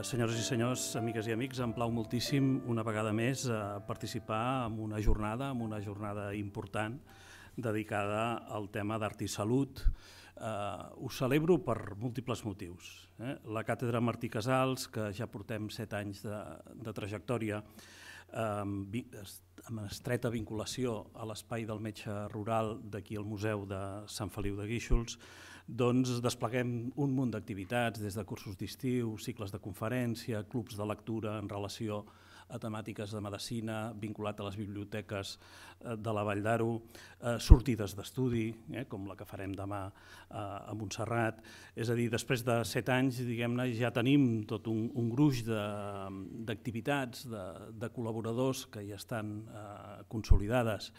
Eh, senyores i senyors, amigues i amics, em plau moltíssim una vegada més a eh, participar en una jornada, en una jornada important dedicada al tema d'art i salut. Eh, ho celebro per múltiples motius. Eh? La càtedra Martí Casals, que ja portem set anys de, de trajectòria, eh, amb estreta vinculació a l'espai del metge rural d'aquí al Museu de Sant Feliu de Guíxols, doncs despleguem un munt d'activitats, des de cursos d'estiu, cicles de conferència, clubs de lectura en relació a temàtiques de medicina, vinculat a les biblioteques eh, de la Vall d'Aro, eh, sortides d'estudi, eh, com la que farem demà eh, a Montserrat. És a dir, després de set anys, diguem-ne, ja tenim tot un, un gruix d'activitats, de, de, de col·laboradors que ja estan eh, consolidades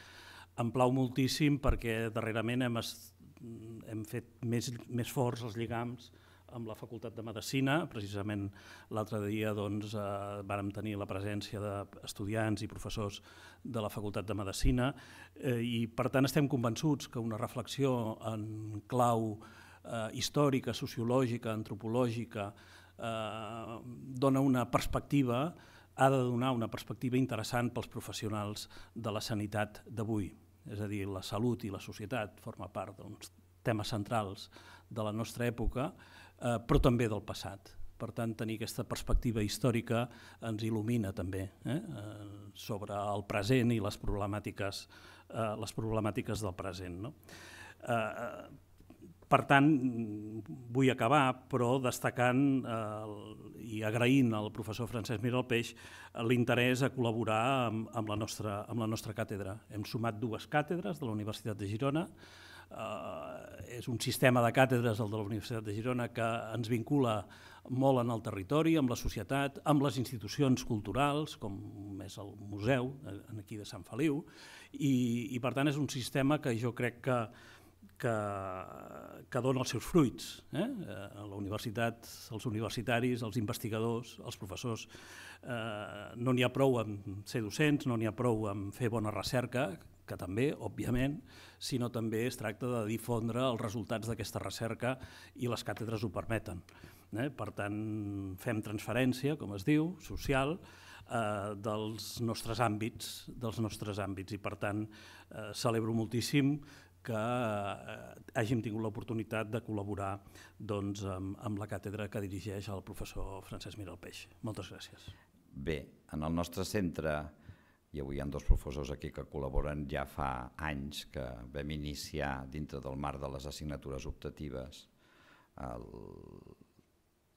em plau moltíssim perquè darrerament hem, Mm, hem fet més, més forts els lligams amb la Facultat de Medicina. Precisament l'altre dia doncs, eh, vàrem tenir la presència d'estudiants i professors de la Facultat de Medicina eh, i per tant estem convençuts que una reflexió en clau eh, històrica, sociològica, antropològica, eh, dona una perspectiva ha de donar una perspectiva interessant pels professionals de la sanitat d'avui és a dir, la salut i la societat forma part d'uns temes centrals de la nostra època, eh, però també del passat. Per tant, tenir aquesta perspectiva històrica ens il·lumina també eh, eh sobre el present i les problemàtiques, eh, les problemàtiques del present. No? Eh, eh per tant, vull acabar, però destacant eh, i agraint al professor Francesc Miralpeix eh, l'interès a col·laborar amb, amb, la nostra, amb la nostra càtedra. Hem sumat dues càtedres de la Universitat de Girona, eh, és un sistema de càtedres, el de la Universitat de Girona, que ens vincula molt en el territori, amb la societat, amb les institucions culturals, com és el museu, eh, aquí de Sant Feliu, i, i per tant és un sistema que jo crec que que, que dona els seus fruits. Eh? A eh, la universitat, els universitaris, els investigadors, els professors, eh, no n'hi ha prou amb ser docents, no n'hi ha prou amb fer bona recerca, que també, òbviament, sinó també es tracta de difondre els resultats d'aquesta recerca i les càtedres ho permeten. Eh? Per tant, fem transferència, com es diu, social, eh, dels nostres àmbits, dels nostres àmbits i per tant eh, celebro moltíssim que eh, hàgim tingut l'oportunitat de col·laborar doncs, amb, amb la càtedra que dirigeix el professor Francesc Miralpeix. Moltes gràcies. Bé, en el nostre centre i avui hi ha dos professors aquí que col·laboren ja fa anys que vam iniciar dintre del marc de les assignatures optatives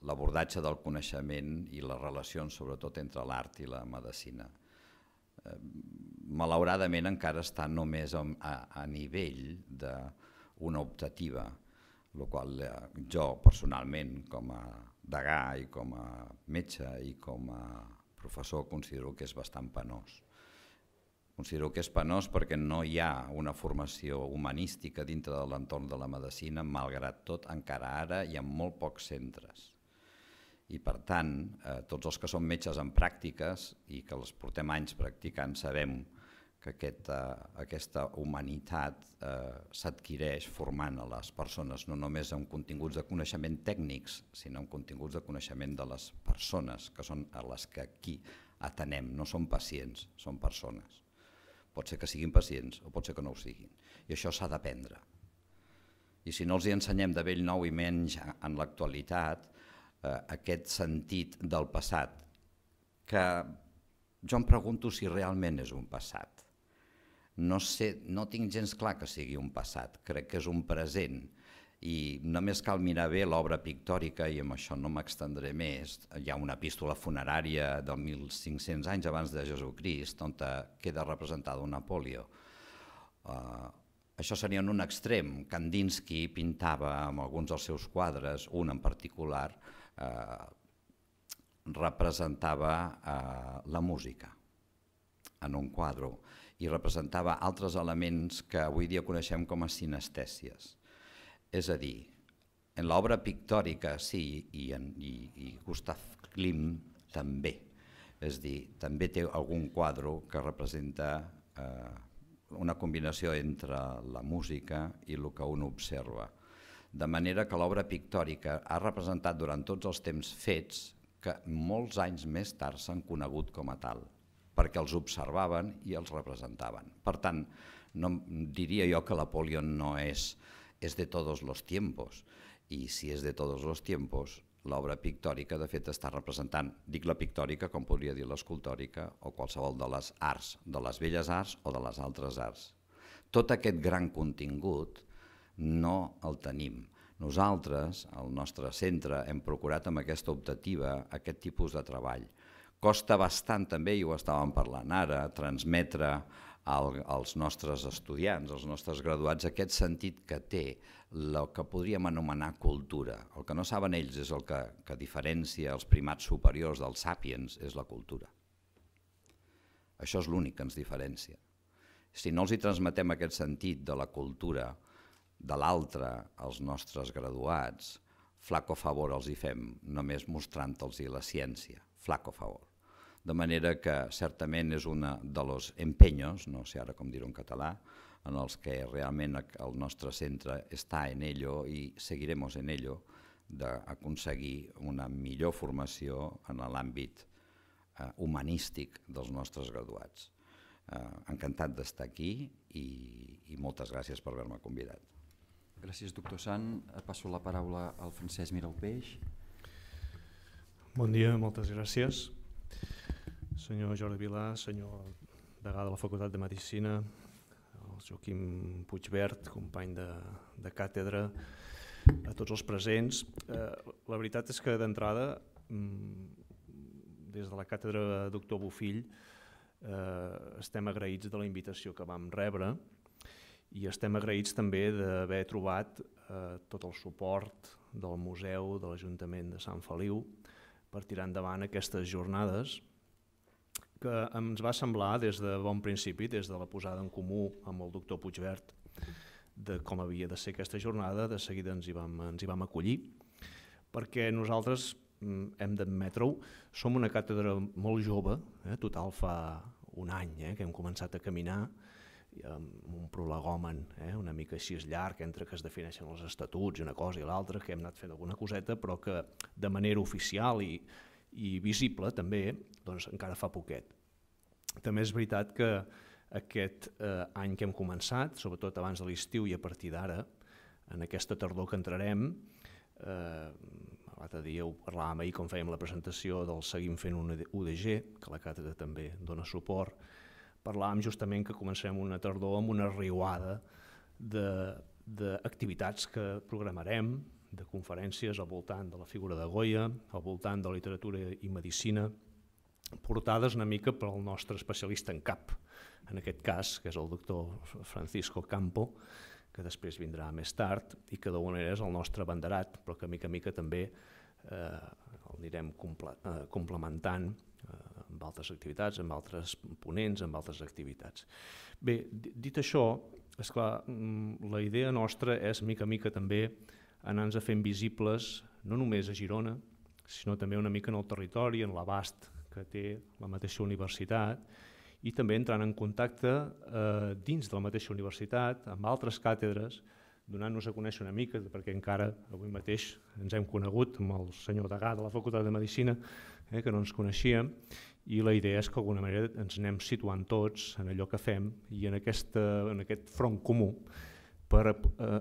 l'abordatge del coneixement i les relacions sobretot entre l'art i la medicina malauradament encara està només a, a, a nivell d'una optativa, el qual eh, jo personalment com a degà i com a metge i com a professor considero que és bastant penós. Considero que és penós perquè no hi ha una formació humanística dintre de l'entorn de la medicina, malgrat tot, encara ara hi ha molt pocs centres i per tant eh, tots els que som metges en pràctiques i que els portem anys practicant sabem que aquest, eh, aquesta humanitat eh, s'adquireix formant a les persones, no només amb continguts de coneixement tècnics, sinó amb continguts de coneixement de les persones, que són a les que aquí atenem, no són pacients, són persones. Pot ser que siguin pacients o pot ser que no ho siguin. I això s'ha d'aprendre. I si no els hi ensenyem de vell nou i menys en l'actualitat, eh, aquest sentit del passat, que jo em pregunto si realment és un passat. No, sé, no tinc gens clar que sigui un passat, crec que és un present, i només cal mirar bé l'obra pictòrica, i amb això no m'extendré més, hi ha una epístola funerària del 1.500 anys abans de Jesucrist, on queda representada una polio. Uh, eh, això seria en un extrem. Kandinsky pintava amb alguns dels seus quadres, un en particular, Eh, representava eh, la música en un quadre i representava altres elements que avui dia coneixem com a sinestèsies. És a dir, en l'obra pictòrica sí, i, en, i, i Gustav Klim també, és dir, també té algun quadre que representa eh, una combinació entre la música i el que un observa de manera que l'obra pictòrica ha representat durant tots els temps fets que molts anys més tard s'han conegut com a tal, perquè els observaven i els representaven. Per tant, no, diria jo que Napoleón no és, és de tots els tiempos, i si és de tots els tiempos, l'obra pictòrica de fet està representant, dic la pictòrica com podria dir l'escultòrica o qualsevol de les arts, de les belles arts o de les altres arts. Tot aquest gran contingut no el tenim. Nosaltres, al nostre centre, hem procurat amb aquesta optativa aquest tipus de treball. Costa bastant també, i ho estàvem parlant ara, transmetre als nostres estudiants, als nostres graduats, aquest sentit que té el que podríem anomenar cultura. El que no saben ells és el que, que diferència els primats superiors dels sapiens, és la cultura. Això és l'únic que ens diferencia. Si no els hi transmetem aquest sentit de la cultura, de l'altre als nostres graduats, flaco favor els hi fem, només mostrant-los la ciència, flaco favor. De manera que certament és una de los empeños, no sé ara com dir-ho en català, en els que realment el nostre centre està en ello i seguirem en ello d'aconseguir una millor formació en l'àmbit eh, humanístic dels nostres graduats. Eh, encantat d'estar aquí i, i moltes gràcies per haver-me convidat. Gràcies, doctor Sant. Passo la paraula al Francesc Mirau Peix. Bon dia, moltes gràcies. Senyor Jordi Vilà, senyor degà de la Facultat de Medicina, el Joaquim Puigbert, company de, de càtedra, a tots els presents. Eh, la veritat és que d'entrada, mm, des de la càtedra doctor Bofill, eh, estem agraïts de la invitació que vam rebre, i estem agraïts també d'haver trobat eh, tot el suport del museu, de l'Ajuntament de Sant Feliu, per tirar endavant aquestes jornades que ens va semblar des de bon principi, des de la posada en comú amb el doctor Puigvert, de com havia de ser aquesta jornada, de seguida ens hi vam, ens hi vam acollir, perquè nosaltres, mm, hem d'admetre-ho, som una càtedra molt jove, eh? total fa un any eh? que hem començat a caminar, amb un prolegomen eh, una mica així llarg entre que es defineixen els estatuts i una cosa i l'altra, que hem anat fent alguna coseta, però que de manera oficial i, i visible també doncs, encara fa poquet. També és veritat que aquest eh, any que hem començat, sobretot abans de l'estiu i a partir d'ara, en aquesta tardor que entrarem, eh, l'altre dia ho parlàvem ahir com fèiem la presentació del Seguim fent una UDG, que la càtedra també dona suport, parlàvem justament que comencem una tardor amb una riuada d'activitats que programarem, de conferències al voltant de la figura de Goya, al voltant de la literatura i medicina, portades una mica pel nostre especialista en cap, en aquest cas, que és el doctor Francisco Campo, que després vindrà més tard i que d'alguna manera és el nostre banderat, però que mica a mica també eh, el anirem comple eh, complementant amb altres activitats, amb altres ponents, amb altres activitats. Bé, dit això, és clar, mm, la idea nostra és mica a mica també anar-nos fent visibles no només a Girona, sinó també una mica en el territori, en l'abast que té la mateixa universitat i també entrant en contacte eh, dins de la mateixa universitat amb altres càtedres, donant-nos a conèixer una mica, perquè encara avui mateix ens hem conegut amb el senyor Degà de la Facultat de Medicina, eh, que no ens coneixíem, i la idea és que d'alguna manera ens anem situant tots en allò que fem i en, aquesta, en aquest front comú per eh,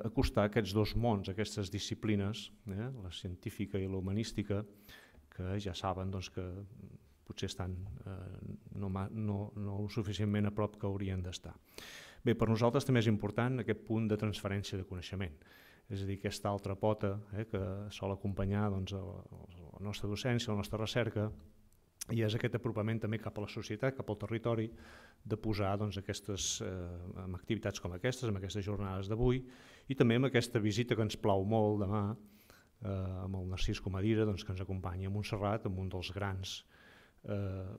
acostar aquests dos mons, aquestes disciplines, eh, la científica i la humanística, que ja saben doncs, que potser estan eh, no, no, no suficientment a prop que haurien d'estar. Bé, per nosaltres també és important aquest punt de transferència de coneixement és a dir, aquesta altra pota eh, que sol acompanyar doncs, a la nostra docència, a la nostra recerca, i és aquest apropament també cap a la societat, cap al territori, de posar doncs, aquestes eh, amb activitats com aquestes, amb aquestes jornades d'avui, i també amb aquesta visita que ens plau molt demà, eh, amb el Narcís Comadira, doncs, que ens acompanya a Montserrat, amb un dels grans eh,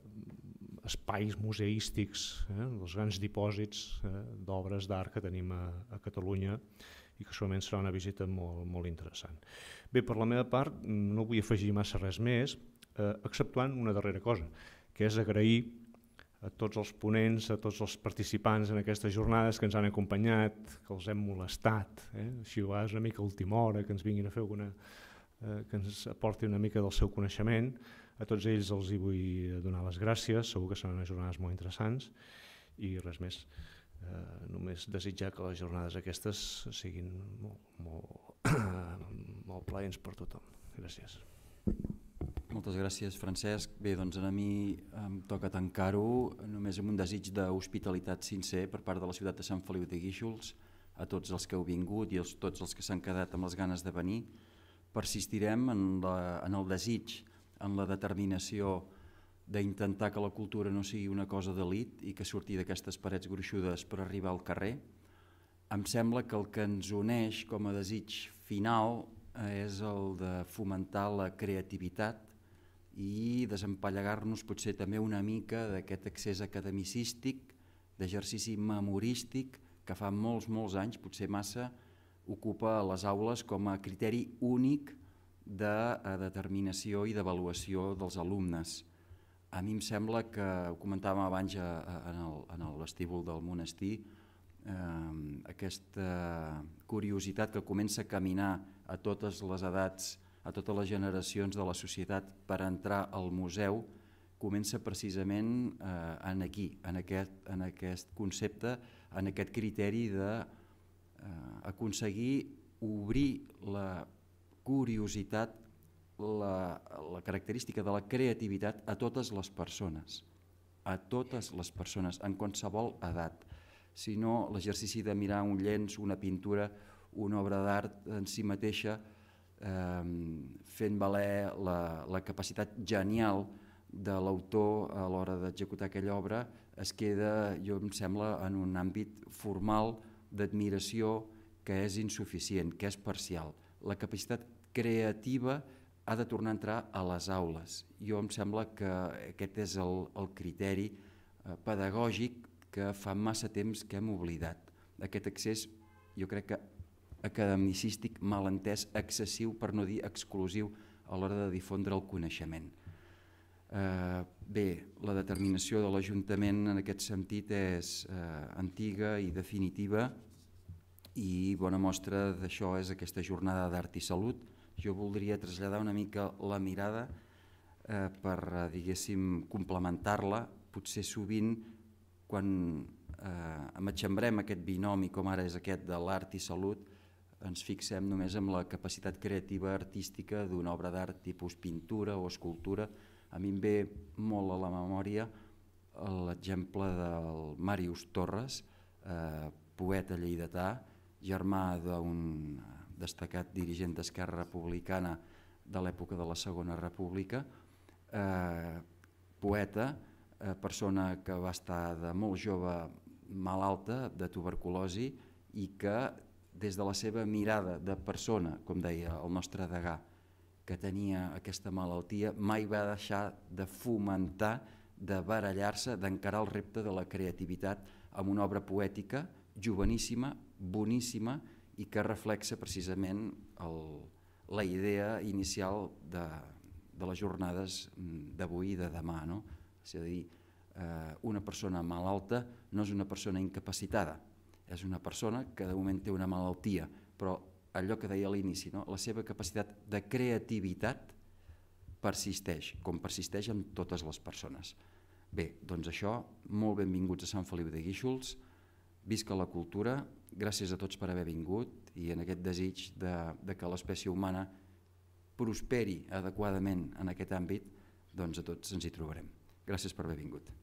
espais museístics, eh, dels grans dipòsits eh, d'obres d'art que tenim a, a Catalunya, i que segurament serà una visita molt, molt interessant. Bé, per la meva part, no vull afegir massa res més, eh, exceptuant una darrera cosa, que és agrair a tots els ponents, a tots els participants en aquestes jornades que ens han acompanyat, que els hem molestat, eh? així ho és una mica a última hora, que ens vinguin a fer alguna, eh, que ens aporti una mica del seu coneixement. A tots ells els hi vull eh, donar les gràcies, segur que seran jornades molt interessants i res més. Eh, només desitjar que les jornades aquestes siguin molt, molt, molt plaents per tothom. Gràcies. Moltes gràcies, Francesc. Bé, doncs a mi em toca tancar-ho només amb un desig d'hospitalitat sincer per part de la ciutat de Sant Feliu de Guíxols, a tots els que heu vingut i a tots els que s'han quedat amb les ganes de venir. Persistirem en, la, en el desig, en la determinació d'intentar que la cultura no sigui una cosa d'elit i que surti d'aquestes parets gruixudes per arribar al carrer. Em sembla que el que ens uneix com a desig final eh, és el de fomentar la creativitat, i desempallegar-nos potser també una mica d'aquest accés academicístic, d'exercici memorístic, que fa molts, molts anys, potser massa, ocupa les aules com a criteri únic de eh, determinació i d'avaluació dels alumnes. A mi em sembla que, ho comentàvem abans eh, en, el, en el vestíbul del monestir, eh, aquesta curiositat que comença a caminar a totes les edats a totes les generacions de la societat per entrar al museu comença precisament eh, en aquí, en aquest, en aquest concepte, en aquest criteri d'aconseguir eh, obrir la curiositat, la, la característica de la creativitat a totes les persones, a totes les persones, en qualsevol edat. Si no, l'exercici de mirar un llenç, una pintura, una obra d'art en si mateixa, eh, fent valer la, la capacitat genial de l'autor a l'hora d'executar aquella obra es queda, jo em sembla, en un àmbit formal d'admiració que és insuficient, que és parcial. La capacitat creativa ha de tornar a entrar a les aules. Jo em sembla que aquest és el, el criteri eh, pedagògic que fa massa temps que hem oblidat. Aquest accés jo crec que academicístic malentès, excessiu, per no dir exclusiu, a l'hora de difondre el coneixement. Eh, bé, la determinació de l'Ajuntament en aquest sentit és eh, antiga i definitiva i bona mostra d'això és aquesta jornada d'Art i Salut. Jo voldria traslladar una mica la mirada eh, per, eh, diguéssim, complementar-la. Potser sovint, quan eh, matxembrem aquest binomi, com ara és aquest de l'art i salut, ens fixem només en la capacitat creativa artística d'una obra d'art tipus pintura o escultura. A mi em ve molt a la memòria l'exemple del Màrius Torres, eh, poeta lleidatà, germà d'un destacat dirigent d'Esquerra Republicana de l'època de la Segona República, eh, poeta, eh, persona que va estar de molt jove malalta de tuberculosi i que des de la seva mirada de persona, com deia el nostre degà, que tenia aquesta malaltia, mai va deixar de fomentar, de barallar-se, d'encarar el repte de la creativitat amb una obra poètica joveníssima, boníssima i que reflexa precisament el, la idea inicial de, de les jornades d'avui i de demà. No? És a dir, eh, una persona malalta no és una persona incapacitada, és una persona que de moment té una malaltia, però allò que deia a l'inici, no? la seva capacitat de creativitat persisteix, com persisteix en totes les persones. Bé, doncs això, molt benvinguts a Sant Feliu de Guíxols, visca la cultura, gràcies a tots per haver vingut i en aquest desig de, de que l'espècie humana prosperi adequadament en aquest àmbit, doncs a tots ens hi trobarem. Gràcies per haver vingut.